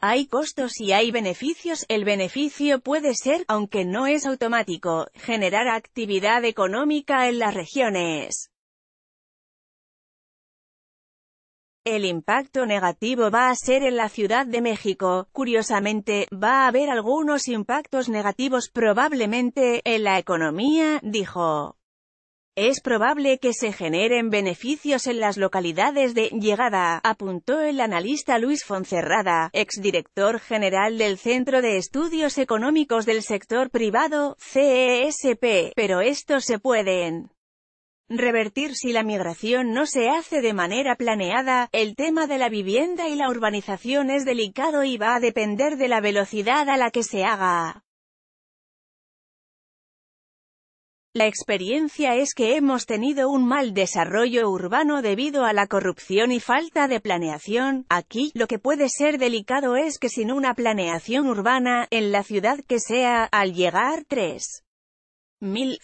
Hay costos y hay beneficios. El beneficio puede ser, aunque no es automático, generar actividad económica en las regiones. El impacto negativo va a ser en la Ciudad de México. Curiosamente, va a haber algunos impactos negativos probablemente en la economía, dijo. Es probable que se generen beneficios en las localidades de llegada, apuntó el analista Luis Foncerrada, exdirector general del Centro de Estudios Económicos del Sector Privado, CESP, pero estos se pueden revertir si la migración no se hace de manera planeada, el tema de la vivienda y la urbanización es delicado y va a depender de la velocidad a la que se haga. La experiencia es que hemos tenido un mal desarrollo urbano debido a la corrupción y falta de planeación. Aquí, lo que puede ser delicado es que sin una planeación urbana, en la ciudad que sea, al llegar 3.000, mil,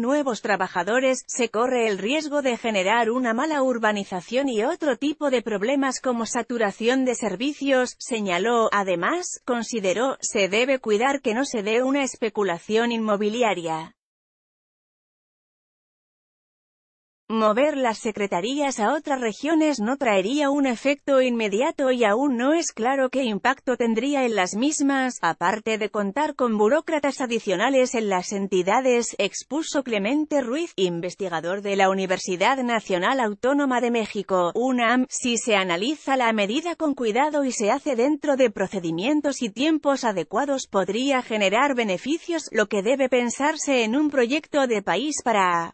nuevos trabajadores, se corre el riesgo de generar una mala urbanización y otro tipo de problemas como saturación de servicios, señaló. Además, consideró, se debe cuidar que no se dé una especulación inmobiliaria. Mover las secretarías a otras regiones no traería un efecto inmediato y aún no es claro qué impacto tendría en las mismas, aparte de contar con burócratas adicionales en las entidades, expuso Clemente Ruiz, investigador de la Universidad Nacional Autónoma de México, UNAM, si se analiza la medida con cuidado y se hace dentro de procedimientos y tiempos adecuados podría generar beneficios, lo que debe pensarse en un proyecto de país para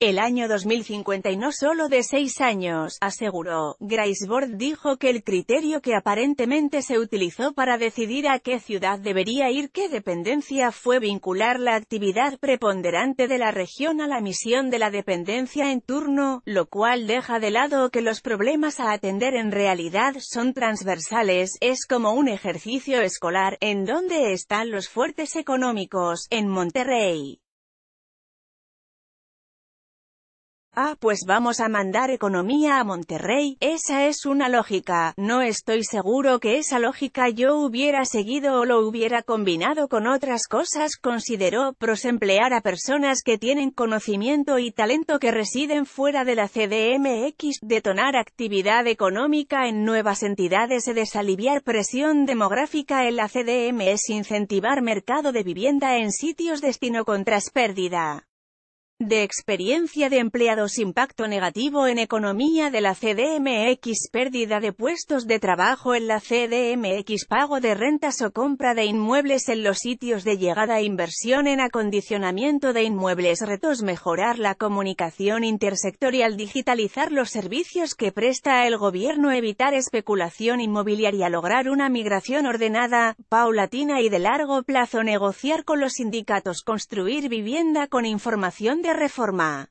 el año 2050 y no solo de seis años, aseguró. Graisbord dijo que el criterio que aparentemente se utilizó para decidir a qué ciudad debería ir qué dependencia fue vincular la actividad preponderante de la región a la misión de la dependencia en turno, lo cual deja de lado que los problemas a atender en realidad son transversales, es como un ejercicio escolar, en donde están los fuertes económicos, en Monterrey. Ah, pues vamos a mandar economía a Monterrey, esa es una lógica, no estoy seguro que esa lógica yo hubiera seguido o lo hubiera combinado con otras cosas, consideró, prosemplear a personas que tienen conocimiento y talento que residen fuera de la CDMX, detonar actividad económica en nuevas entidades e desaliviar presión demográfica en la es incentivar mercado de vivienda en sitios destino contra pérdida de experiencia de empleados impacto negativo en economía de la CDMX pérdida de puestos de trabajo en la CDMX pago de rentas o compra de inmuebles en los sitios de llegada inversión en acondicionamiento de inmuebles retos mejorar la comunicación intersectorial digitalizar los servicios que presta el gobierno evitar especulación inmobiliaria lograr una migración ordenada, paulatina y de largo plazo negociar con los sindicatos construir vivienda con información de reforma.